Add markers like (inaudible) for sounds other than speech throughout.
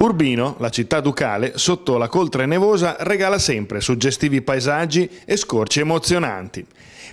Urbino, la città ducale, sotto la coltre nevosa, regala sempre suggestivi paesaggi e scorci emozionanti.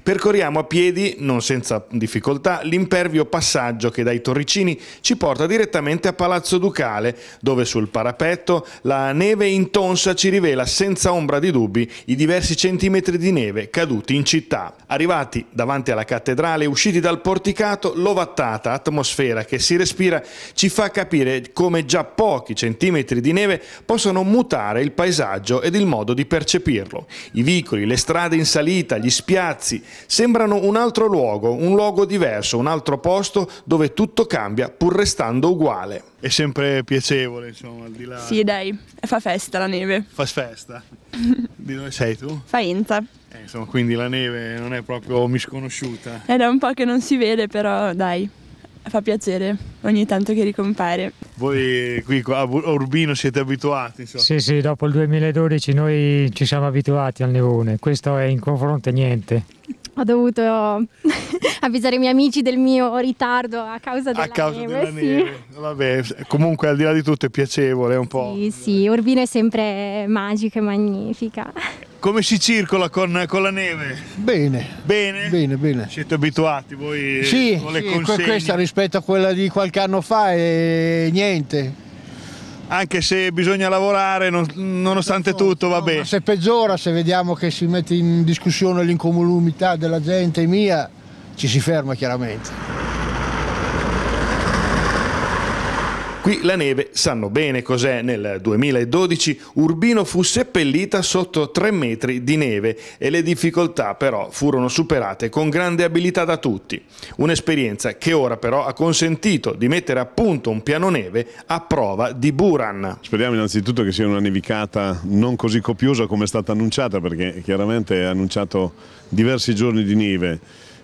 Percorriamo a piedi, non senza difficoltà, l'impervio passaggio che dai Torricini ci porta direttamente a Palazzo Ducale, dove sul parapetto la neve intonsa ci rivela senza ombra di dubbi i diversi centimetri di neve caduti in città. Arrivati davanti alla cattedrale, usciti dal porticato, l'ovattata atmosfera che si respira ci fa capire come già pochi centimetri centimetri di neve possono mutare il paesaggio ed il modo di percepirlo. I vicoli, le strade in salita, gli spiazzi sembrano un altro luogo, un luogo diverso, un altro posto dove tutto cambia pur restando uguale. È sempre piacevole, insomma, al di là. Sì, dai, fa festa la neve. Fa festa. (laughs) di dove sei tu? Faenza. Eh, insomma, quindi la neve non è proprio misconosciuta. È da un po' che non si vede, però dai fa piacere ogni tanto che ricompare. Voi qui a Urbino siete abituati? Insomma. Sì, sì, dopo il 2012 noi ci siamo abituati al nevone, questo è in confronto niente. Ho dovuto (laughs) avvisare i miei amici del mio ritardo a causa della a causa neve. Della sì. neve. Vabbè, comunque al di là di tutto è piacevole un po'. Sì, sì, Urbino è sempre magica e magnifica. Come si circola con, con la neve? Bene. bene. Bene? Bene, Siete abituati voi sì, con le sì, questa rispetto a quella di qualche anno fa è niente. Anche se bisogna lavorare, non, nonostante no, tutto, va no, bene. Se peggiora, se vediamo che si mette in discussione l'incomunità della gente mia, ci si ferma chiaramente. Qui la neve sanno bene cos'è. Nel 2012 Urbino fu seppellita sotto 3 metri di neve e le difficoltà però furono superate con grande abilità da tutti. Un'esperienza che ora però ha consentito di mettere a punto un piano neve a prova di Buran. Speriamo innanzitutto che sia una nevicata non così copiosa come è stata annunciata perché chiaramente è annunciato diversi giorni di neve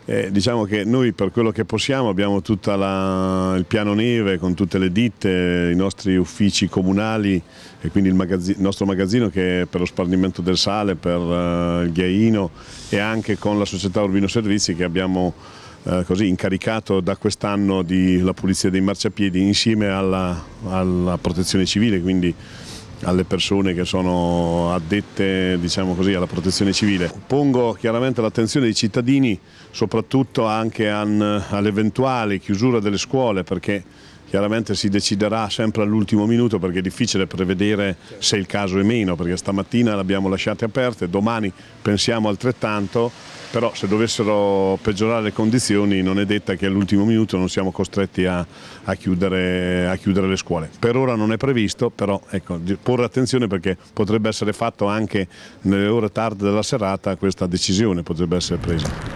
eh, diciamo che noi per quello che possiamo abbiamo tutto il piano neve con tutte le ditte, i nostri uffici comunali e quindi il, magazzino, il nostro magazzino che è per lo spargimento del sale, per uh, il ghiaino e anche con la società Urbino Servizi che abbiamo uh, così incaricato da quest'anno della pulizia dei marciapiedi insieme alla, alla protezione civile. Quindi alle persone che sono addette diciamo così, alla protezione civile. Pongo chiaramente l'attenzione dei cittadini soprattutto anche all'eventuale chiusura delle scuole perché chiaramente si deciderà sempre all'ultimo minuto perché è difficile prevedere se il caso è meno perché stamattina le abbiamo lasciate aperte, domani pensiamo altrettanto però se dovessero peggiorare le condizioni non è detta che all'ultimo minuto non siamo costretti a, a, chiudere, a, chiudere, le scuole. Per ora non è previsto, però ecco, porre attenzione perché potrebbe essere fatto anche nelle ore tarde della serata questa decisione potrebbe essere presa.